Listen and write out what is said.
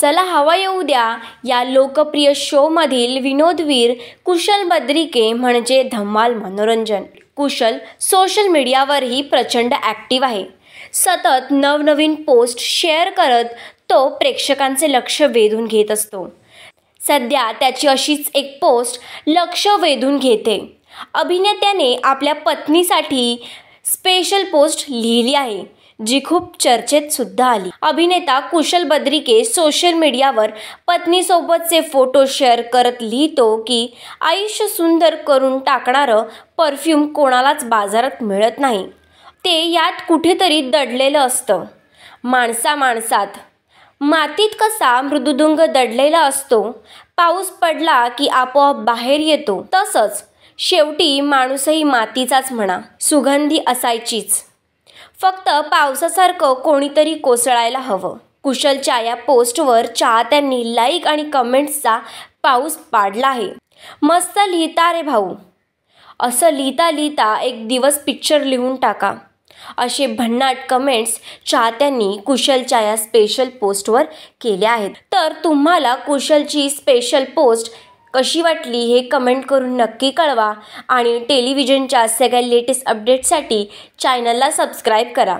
चला हवा येऊ द्या या लोकप्रिय शोमधील विनोदवीर कुशल बद्रिके म्हणजे धम्माल मनोरंजन कुशल सोशल मीडियावरही प्रचंड ॲक्टिव्ह आहे सतत नवनवीन पोस्ट शेअर करत तो प्रेक्षकांचे लक्ष वेधून घेत असतो सध्या त्याची अशीच एक पोस्ट लक्ष वेधून घेते अभिनेत्याने आपल्या पत्नीसाठी स्पेशल पोस्ट लिहिली आहे जी खूप चर्चेत सुद्धा आली अभिनेता कुशल बद्रिके सोशल मीडियावर पत्नीसोबतचे फोटो शेअर करत लिहितो की आयुष्य सुंदर करून टाकणारं परफ्यूम कोणालाच बाजारात मिळत नाही ते यात कुठेतरी दडलेलं असतं माणसा माणसात मातीत कसा मृदुदुंग दडलेला असतो पाऊस पडला की आपोआप बाहेर येतो तसंच शेवटी माणूसही मातीचाच म्हणा सुगंधी असायचीच फक्त पावसासारखं कोणीतरी कोसळायला हवं कुशलच्या या पोस्टवर चाहत्यांनी लाईक आणि कमेंट्सचा पाऊस पाडला आहे मस्त लिहिता रे भाऊ असं लिहिता लिहिता एक दिवस पिक्चर लिहून टाका असे भन्नाट कमेंट्स चाहत्यांनी कुशलच्या या स्पेशल पोस्टवर केल्या आहेत तर तुम्हाला कुशलची स्पेशल पोस्ट कशी वाटली हे कमेंट करून नक्की कळवा आणि टेलिव्हिजनच्या सगळ्या लेटेस्ट अपडेट्ससाठी चॅनलला सबस्क्राईब करा